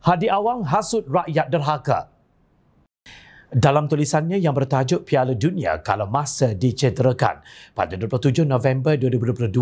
Hadi Awang hasut rakyat derhaka. Dalam tulisannya yang bertajuk Piala Dunia Kalau Masa Dicederakan pada 27 November 2022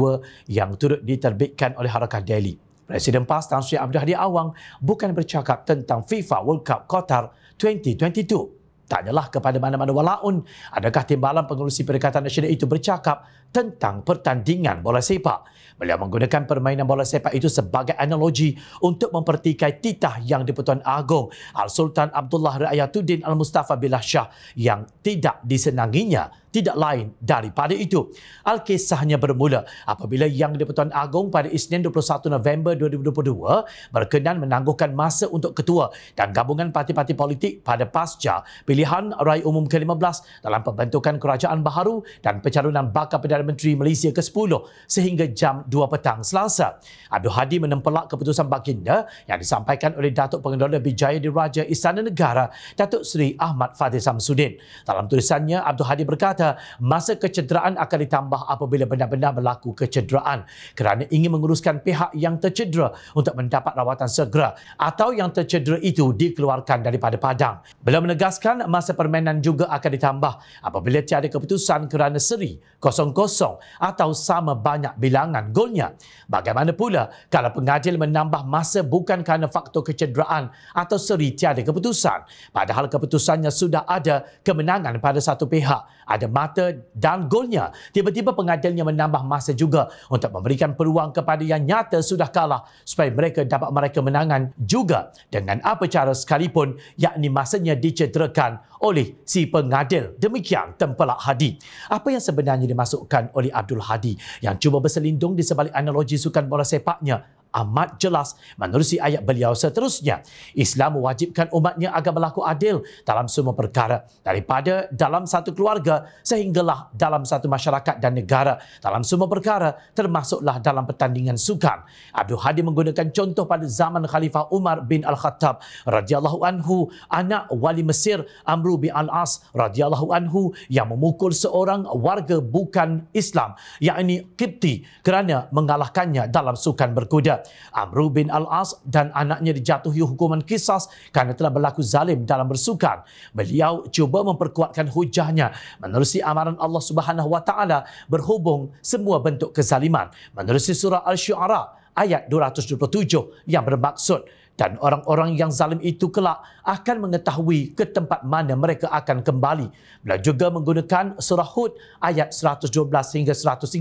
yang turut diterbitkan oleh Harakah Daily, Presiden PAS Tan Sri Abdul Hadi Awang bukan bercakap tentang FIFA World Cup Qatar 2022 tanyalah kepada mana-mana walaun adakah timbalan pengurusi Perikatan Nasional itu bercakap tentang pertandingan bola sepak. Beliau menggunakan permainan bola sepak itu sebagai analogi untuk mempertikai titah yang di-Pertuan Agong Al-Sultan Abdullah Ra'ayatuddin Al-Mustafa Billah Shah yang tidak disenanginya tidak lain daripada itu. Al-Kisahnya bermula apabila Yang di-Pertuan Agong pada Isnin 21 November 2022 berkenan menangguhkan masa untuk ketua dan gabungan parti-parti politik pada pasca pilihan pilihan raya umum ke-15 dalam pembentukan kerajaan baharu dan pencalonan bakal Perdana Menteri Malaysia ke-10 sehingga jam 2 petang selasa. Abdul Hadi menempelak keputusan baginda yang disampaikan oleh Datuk Pengendali Bijaya Diraja Istana Negara Datuk Seri Ahmad Fadil Samsudin. Dalam tulisannya, Abdul Hadi berkata masa kecederaan akan ditambah apabila benar-benar berlaku kecederaan kerana ingin menguruskan pihak yang tercedera untuk mendapat rawatan segera atau yang tercedera itu dikeluarkan daripada Padang. Beliau menegaskan masa permainan juga akan ditambah apabila tiada keputusan kerana seri, kosong-kosong atau sama banyak bilangan golnya. Bagaimana pula kalau pengadil menambah masa bukan kerana faktor kecederaan atau seri tiada keputusan. Padahal keputusannya sudah ada kemenangan pada satu pihak. Ada mata dan golnya. Tiba-tiba pengadilnya menambah masa juga untuk memberikan peluang kepada yang nyata sudah kalah supaya mereka dapat mereka menangan juga dengan apa cara sekalipun yakni masanya dicederakan oleh si pengadil. Demikian tempelak Hadi. Apa yang sebenarnya dimasukkan oleh Abdul Hadi yang cuba berselindung di sebalik analogi sukan bola sepaknya amat jelas menerusi ayat beliau seterusnya. Islam mewajibkan umatnya agar berlaku adil dalam semua perkara daripada dalam satu keluarga sehinggalah dalam satu masyarakat dan negara dalam semua perkara termasuklah dalam pertandingan sukan. Abdul Hadi menggunakan contoh pada zaman Khalifah Umar bin Al-Khattab radhiyallahu anhu anak wali Mesir Amru bin Al-As radhiyallahu anhu yang memukul seorang warga bukan Islam yakni Qibti kerana mengalahkannya dalam sukan berkuda. Amru bin Al-As dan anaknya dijatuhi hukuman kisas kerana telah berlaku zalim dalam bersukan. Beliau cuba memperkuatkan hujahnya menerusi amaran Allah Subhanahu wa berhubung semua bentuk kezaliman menerusi surah Al-Syu'ara ayat 227 yang bermaksud dan orang-orang yang zalim itu kelak akan mengetahui ke tempat mana mereka akan kembali. Beliau juga menggunakan surah Hud ayat 112 hingga 113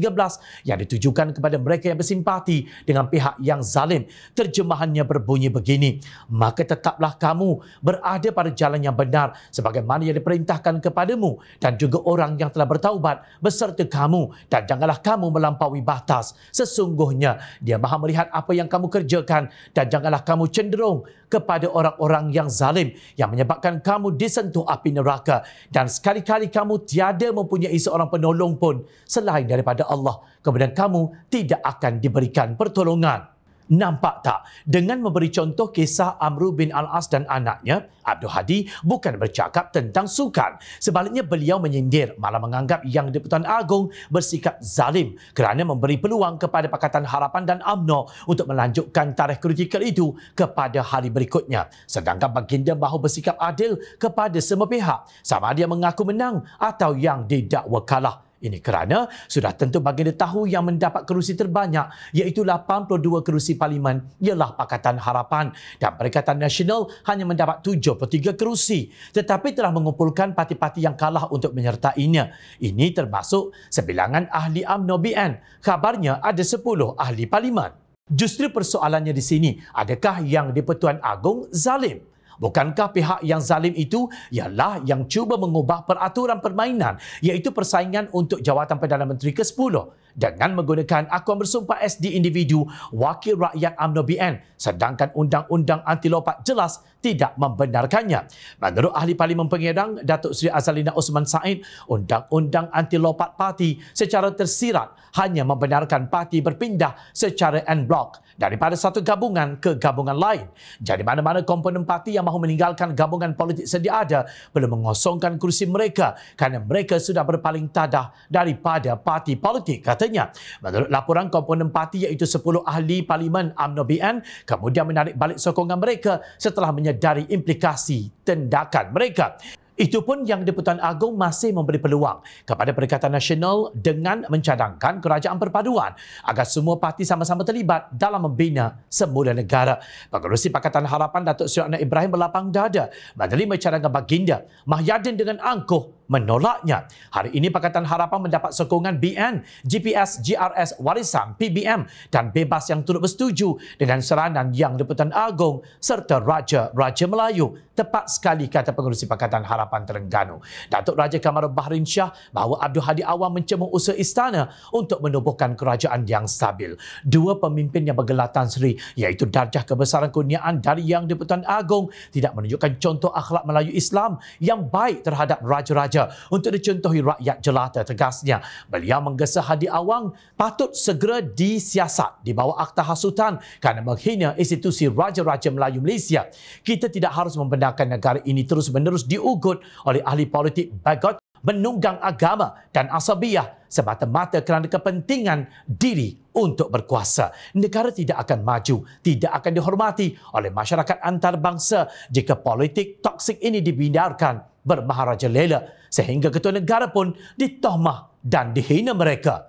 yang ditujukan kepada mereka yang bersimpati dengan pihak yang zalim. Terjemahannya berbunyi begini, Maka tetaplah kamu berada pada jalan yang benar sebagaimana yang diperintahkan kepadamu dan juga orang yang telah bertaubat beserta kamu dan janganlah kamu melampaui batas. Sesungguhnya dia maha melihat apa yang kamu kerjakan dan janganlah kamu cenderung cenderung kepada orang-orang yang zalim yang menyebabkan kamu disentuh api neraka dan sekali-kali kamu tiada mempunyai seorang penolong pun selain daripada Allah kemudian kamu tidak akan diberikan pertolongan Nampak tak? Dengan memberi contoh kisah Amru bin Al-As dan anaknya, Abdul Hadi bukan bercakap tentang sukan. Sebaliknya beliau menyindir malah menganggap Yang Deputan Agong bersikap zalim kerana memberi peluang kepada Pakatan Harapan dan UMNO untuk melanjutkan tarikh kritikal itu kepada hari berikutnya. Sedangkan baginda bahu bersikap adil kepada semua pihak sama ada mengaku menang atau yang didakwa kalah. Ini kerana sudah tentu baginda tahu yang mendapat kerusi terbanyak iaitu 82 kerusi parlimen ialah Pakatan Harapan dan Perikatan Nasional hanya mendapat 73 kerusi tetapi telah mengumpulkan parti-parti yang kalah untuk menyertainya. Ini termasuk sebilangan ahli UMNO BN. Kabarnya ada 10 ahli parlimen. Justru persoalannya di sini, adakah yang di Pertuan Agong zalim? Bukankah pihak yang zalim itu ialah yang cuba mengubah peraturan permainan iaitu persaingan untuk jawatan Perdana Menteri ke-10? dengan menggunakan akuan bersumpah SD individu Wakil Rakyat UMNO BN sedangkan undang-undang anti lopat jelas tidak membenarkannya. Menurut Ahli Parlimen Pengedang, Datuk Seri Azalina Osman Said, undang-undang anti lopat parti secara tersirat hanya membenarkan parti berpindah secara en bloc daripada satu gabungan ke gabungan lain. Jadi mana-mana komponen parti yang mahu meninggalkan gabungan politik sedia ada perlu mengosongkan kursi mereka kerana mereka sudah berpaling tadah daripada parti politik, katanya katanya. Menurut laporan komponen parti iaitu 10 ahli Parlimen UMNO BN kemudian menarik balik sokongan mereka setelah menyedari implikasi tindakan mereka. Itu pun yang Deputan Agong masih memberi peluang kepada Perikatan Nasional dengan mencadangkan kerajaan perpaduan agar semua parti sama-sama terlibat dalam membina semula negara. Pengurusi Pakatan Harapan Datuk Seri Ibrahim berlapang dada menerima cadangan baginda Mahyadin dengan angkuh menolaknya. Hari ini Pakatan Harapan mendapat sokongan BN, GPS, GRS, Warisan, PBM dan Bebas yang turut bersetuju dengan seranan Yang Deputan Agong serta Raja-Raja Melayu tepat sekali kata pengurusi Pakatan Harapan Terengganu. Datuk Raja Kamarul Bahrin Shah bahawa Abdul Hadi Awang mencemuh usaha istana untuk menubuhkan kerajaan yang stabil. Dua pemimpin yang bergelar Tan Sri iaitu darjah kebesaran kurniaan dari Yang Deputan Agong tidak menunjukkan contoh akhlak Melayu Islam yang baik terhadap raja-raja saja untuk dicontohi rakyat jelata tegasnya. Beliau menggesa Hadi Awang patut segera disiasat di bawah akta hasutan kerana menghina institusi Raja-Raja Melayu Malaysia. Kita tidak harus membenarkan negara ini terus-menerus diugut oleh ahli politik bagot menunggang agama dan asabiyah semata-mata kerana kepentingan diri untuk berkuasa. Negara tidak akan maju, tidak akan dihormati oleh masyarakat antarabangsa jika politik toksik ini dibiarkan bermaharaja lela sehingga ketua negara pun ditohmah dan dihina mereka.